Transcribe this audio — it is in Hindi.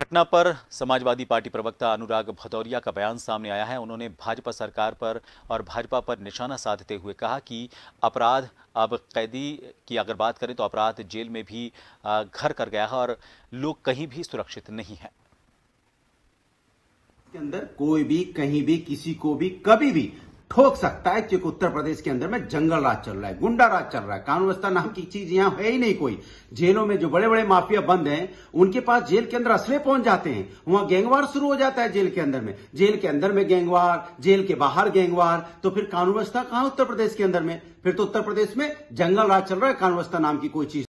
घटना पर समाजवादी पार्टी प्रवक्ता अनुराग भदौरिया का बयान सामने आया है उन्होंने भाजपा सरकार पर और भाजपा पर निशाना साधते हुए कहा कि अपराध अब कैदी की अगर बात करें तो अपराध जेल में भी घर कर गया है और लोग कहीं भी सुरक्षित नहीं है के अंदर कोई भी कहीं भी किसी को भी कभी भी ठोक सकता है क्योंकि उत्तर प्रदेश के अंदर में जंगल राज चल रहा है गुंडा राज चल रहा है कानून व्यवस्था नाम की चीज यहां है ही नहीं कोई जेलों में जो बड़े बड़े माफिया बंद हैं उनके पास जेल के अंदर असले पहुंच जाते हैं वहां गैंगवार शुरू हो जाता है जेल के अंदर में जेल के अंदर में गैंगवार जेल के बाहर गैंगवार तो फिर कानून व्यवस्था कहां उत्तर प्रदेश के अंदर में फिर तो उत्तर प्रदेश में जंगल राज चल रहा है कानून व्यवस्था नाम की कोई चीज